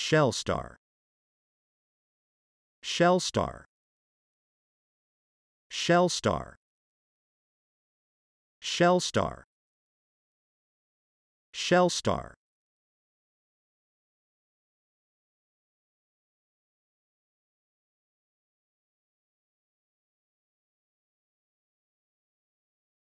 Shell star. Shell star. Shell star. Shell star. Shell star.